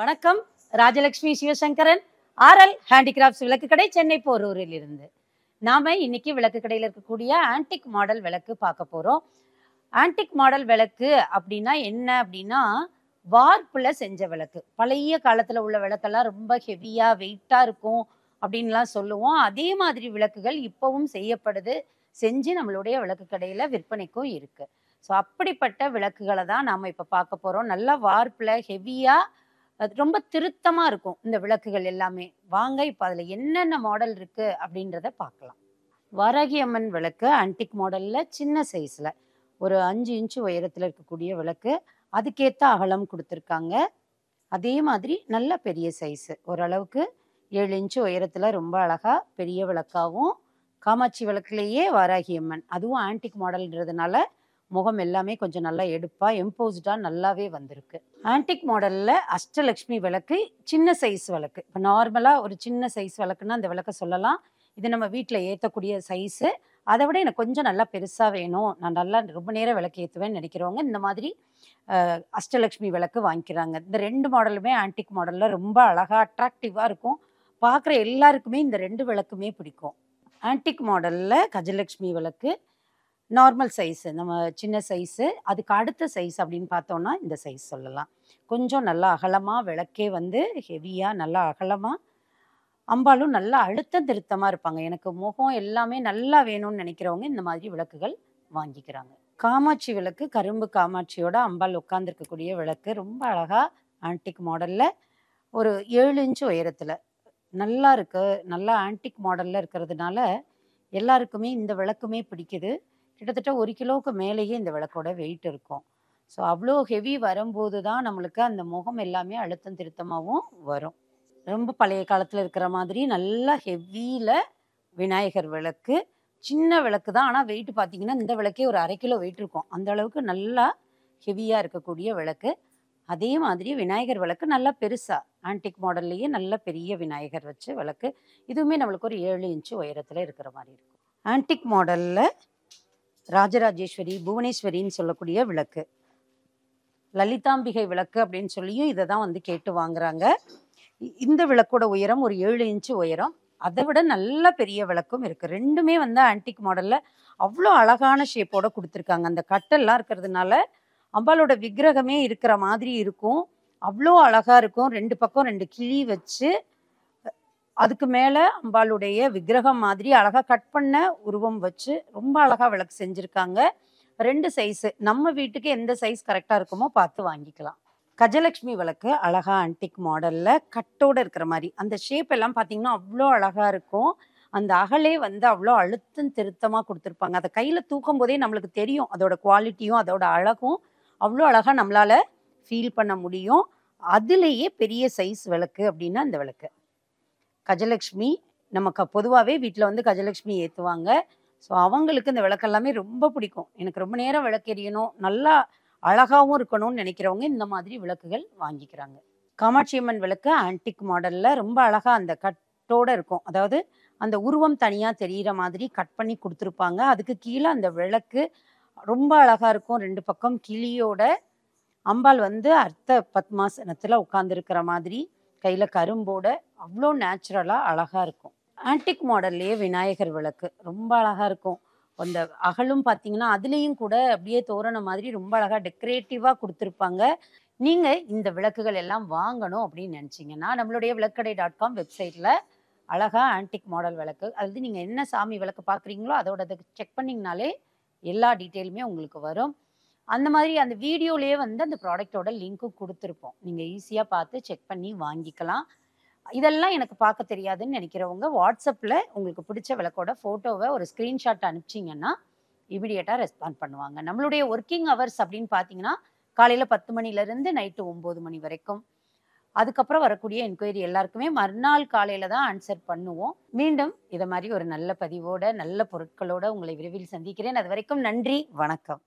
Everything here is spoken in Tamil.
வணக்கம் ராஜலட்சுமி சிவசங்கரன் ஆர்எல் ஹேண்டிகிராஃப்ட்ஸ் விளக்கு கடை சென்னை போரூரில் இருந்து நாம இன்னைக்கு விளக்கு கடையில் இருக்கக்கூடிய ஆன்டிக் மாடல் விளக்கு பார்க்க போகிறோம் ஆன்டிக் மாடல் விளக்கு அப்படின்னா என்ன அப்படின்னா வார்ப்பில் செஞ்ச விளக்கு பழைய காலத்தில் உள்ள விளக்கெல்லாம் ரொம்ப ஹெவியாக வெயிட்டாக இருக்கும் அப்படின்லாம் சொல்லுவோம் அதே மாதிரி விளக்குகள் இப்போவும் செய்யப்படுது செஞ்சு நம்மளுடைய விளக்கு கடையில் விற்பனைக்கும் இருக்குது ஸோ அப்படிப்பட்ட விளக்குகளை தான் நாம் இப்போ பார்க்க போகிறோம் நல்லா வார்ப்பில் ஹெவியாக அது ரொம்ப திருத்தமாக இருக்கும் இந்த விளக்குகள் எல்லாமே வாங்க இப்போ அதில் என்னென்ன மாடல் இருக்குது அப்படின்றத பார்க்கலாம் வரகியம்மன் அம்மன் விளக்கு ஆன்டிக் மாடலில் சின்ன சைஸில் ஒரு அஞ்சு இன்ச்சு உயரத்தில் இருக்கக்கூடிய விளக்கு அதுக்கேற்ற அகலம் கொடுத்துருக்காங்க அதே மாதிரி நல்ல பெரிய சைஸு ஓரளவுக்கு ஏழு இன்ச்சு உயரத்தில் ரொம்ப அழகாக பெரிய விளக்காகவும் காமாட்சி விளக்குலேயே வாராகியம்மன் அம்மன் அதுவும் ஆன்டிக் மாடல்ன்றதுனால முகம் எல்லாமே கொஞ்சம் நல்லா எடுப்பாக எம்போஸ்டாக நல்லாவே வந்திருக்கு ஆன்டிக் மாடலில் அஷ்டலக்ஷ்மி விளக்கு சின்ன சைஸ் விளக்கு இப்போ நார்மலாக ஒரு சின்ன சைஸ் விளக்குன்னா அந்த விளக்கை சொல்லலாம் இது நம்ம வீட்டில் ஏற்றக்கூடிய சைஸு அதை விட எனக்கு கொஞ்சம் நல்லா பெருசாக வேணும் நான் நல்லா ரொம்ப நேரம் விளக்கு ஏற்றுவேன்னு நினைக்கிறவங்க இந்த மாதிரி அஷ்டலக்ஷ்மி விளக்கு வாங்கிக்கிறாங்க இந்த ரெண்டு மாடலுமே ஆன்டிக் மாடலில் ரொம்ப அழகாக அட்ராக்டிவாக இருக்கும் பார்க்குற எல்லாருக்குமே இந்த ரெண்டு விளக்குமே பிடிக்கும் ஆன்டிக் மாடலில் கஜலக்ஷ்மி விளக்கு நார்மல் சைஸு நம்ம சின்ன சைஸு அதுக்கு அடுத்த சைஸ் அப்படின்னு பார்த்தோன்னா இந்த சைஸ் சொல்லலாம் கொஞ்சம் நல்லா அகலமாக விளக்கே வந்து ஹெவியாக நல்லா அகலமாக அம்பாலும் நல்லா அழுத்த திருத்தமாக இருப்பாங்க எனக்கு முகம் எல்லாமே நல்லா வேணும்னு நினைக்கிறவங்க இந்த மாதிரி விளக்குகள் வாங்கிக்கிறாங்க காமாட்சி விளக்கு கரும்பு காமாட்சியோட அம்பாள் உட்காந்துருக்கக்கூடிய விளக்கு ரொம்ப அழகாக ஆன்டிக் மாடலில் ஒரு ஏழு இன்ச்சு உயரத்தில் நல்லா இருக்குது நல்லா ஆன்டிக் மாடலில் இருக்கிறதுனால எல்லாருக்குமே இந்த விளக்குமே பிடிக்குது கிட்டத்தட்ட ஒரு கிலோவுக்கு மேலேயே இந்த விளக்கோட வெயிட் இருக்கும் ஸோ அவ்வளோ ஹெவி வரும்போது தான் நம்மளுக்கு அந்த முகம் எல்லாமே அழுத்தம் திருத்தமாகவும் வரும் ரொம்ப பழைய காலத்தில் இருக்கிற மாதிரி நல்லா ஹெவியில் விநாயகர் விளக்கு சின்ன விளக்கு தான் ஆனால் வெயிட் பார்த்தீங்கன்னா இந்த விளக்கே ஒரு அரை கிலோ வெயிட் இருக்கும் அந்த அளவுக்கு நல்லா ஹெவியாக இருக்கக்கூடிய விளக்கு அதே மாதிரி விநாயகர் விளக்கு நல்லா பெருசாக ஆன்டிக் மாடல்லையே நல்ல பெரிய விநாயகர் வச்சு விளக்கு இதுவுமே நம்மளுக்கு ஒரு ஏழு இன்ச்சு உயரத்தில் இருக்கிற மாதிரி இருக்கும் ஆன்டிக் மாடலில் ராஜராஜேஸ்வரி புவனேஸ்வரின்னு சொல்லக்கூடிய விளக்கு லலிதாம்பிகை விளக்கு அப்படின்னு சொல்லியும் இதை தான் வந்து கேட்டு வாங்குறாங்க இந்த விளக்கோட உயரம் ஒரு ஏழு இன்ச்சு உயரம் அதை விட நல்ல பெரிய விளக்கும் இருக்குது ரெண்டுமே வந்து ஆன்டிக் மாடலில் அவ்வளோ அழகான ஷேப்போட கொடுத்துருக்காங்க அந்த கட்டெல்லாம் இருக்கிறதுனால அம்பாலோட விக்கிரகமே இருக்கிற மாதிரி இருக்கும் அவ்வளோ அழகாக இருக்கும் ரெண்டு பக்கம் ரெண்டு கிளி வச்சு அதுக்கு மேலே அம்பாளுடைய விக்கிரகம் மாதிரி அழகாக கட் பண்ண உருவம் வச்சு ரொம்ப அழகாக விளக்கு செஞ்சுருக்காங்க ரெண்டு சைஸு நம்ம வீட்டுக்கு எந்த சைஸ் கரெக்டாக இருக்குமோ பார்த்து வாங்கிக்கலாம் கஜலட்சுமி விளக்கு அழகாக ஆன்டிக் மாடலில் கட்டோடு இருக்கிற மாதிரி அந்த ஷேப் எல்லாம் பார்த்தீங்கன்னா அவ்வளோ அழகாக இருக்கும் அந்த அகலே வந்து அவ்வளோ அழுத்தம் திருத்தமாக கொடுத்துருப்பாங்க அதை கையில் தூக்கும் போதே நம்மளுக்கு தெரியும் அதோட குவாலிட்டியும் அதோட அழகும் அவ்வளோ அழகாக நம்மளால் ஃபீல் பண்ண முடியும் அதுலேயே பெரிய சைஸ் விளக்கு அப்படின்னா அந்த விளக்கு கஜலக்ஷ்மி நமக்கு பொதுவாகவே வீட்டில் வந்து கஜலக்ஷ்மி ஏற்றுவாங்க ஸோ அவங்களுக்கு இந்த விளக்கெல்லாமே ரொம்ப பிடிக்கும் எனக்கு ரொம்ப நேரம் விளக்கெரியணும் நல்லா அழகாகவும் இருக்கணும்னு நினைக்கிறவங்க இந்த மாதிரி விளக்குகள் வாங்கிக்கிறாங்க காமாட்சி அம்மன் விளக்கு ஆன்டிக் மாடலில் ரொம்ப அழகாக அந்த கட்டோடு இருக்கும் அதாவது அந்த உருவம் தனியாக தெரிகிற மாதிரி கட் பண்ணி கொடுத்துருப்பாங்க அதுக்கு கீழே அந்த விளக்கு ரொம்ப அழகாக இருக்கும் ரெண்டு பக்கம் கிளியோட அம்பாள் வந்து அர்த்த பத்மாசனத்தில் உட்காந்துருக்கிற மாதிரி கையில் கரும்போட அவ்வளோ நேச்சுரலாக அழகாக இருக்கும் ஆன்டிக் மாடல்லையே விநாயகர் விளக்கு ரொம்ப அழகாக இருக்கும் அந்த அகலும் பார்த்தீங்கன்னா அதுலேயும் கூட அப்படியே தோரண மாதிரி ரொம்ப அழகாக டெக்கரேட்டிவாக கொடுத்துருப்பாங்க நீங்கள் இந்த விளக்குகள் எல்லாம் வாங்கணும் அப்படின்னு நினச்சிங்கன்னா நம்மளுடைய விளக்கடை டாட் காம் வெப்சைட்டில் அழகாக ஆன்டிக் மாடல் விளக்கு அதாவது நீங்கள் என்ன சாமி விளக்கு பார்க்குறீங்களோ அதோட செக் பண்ணிங்கனாலே எல்லா டீட்டெயிலுமே உங்களுக்கு வரும் அந்த மாதிரி அந்த வீடியோலேயே வந்து அந்த ப்ராடக்டோட லிங்க்கும் கொடுத்துருப்போம் நீங்கள் ஈஸியாக பார்த்து செக் பண்ணி வாங்கிக்கலாம் இதெல்லாம் எனக்கு பார்க்க தெரியாதுன்னு நினைக்கிறவங்க வாட்ஸ்அப்பில் உங்களுக்கு பிடிச்ச விளக்கோட ஃபோட்டோவை ஒரு ஸ்க்ரீன்ஷாட் அனுப்பிச்சிங்கன்னா இமிடியேட்டாக ரெஸ்பாண்ட் பண்ணுவாங்க நம்மளுடைய ஒர்க்கிங் ஹவர்ஸ் அப்படின்னு பார்த்தீங்கன்னா காலையில் பத்து மணிலேருந்து நைட்டு ஒம்பது மணி வரைக்கும் அதுக்கப்புறம் வரக்கூடிய என்கொயரி எல்லாருக்குமே மறுநாள் காலையில் தான் ஆன்சர் பண்ணுவோம் மீண்டும் இதை மாதிரி ஒரு நல்ல பதிவோட நல்ல பொருட்களோட உங்களை விரைவில் சந்திக்கிறேன் அது வரைக்கும் நன்றி வணக்கம்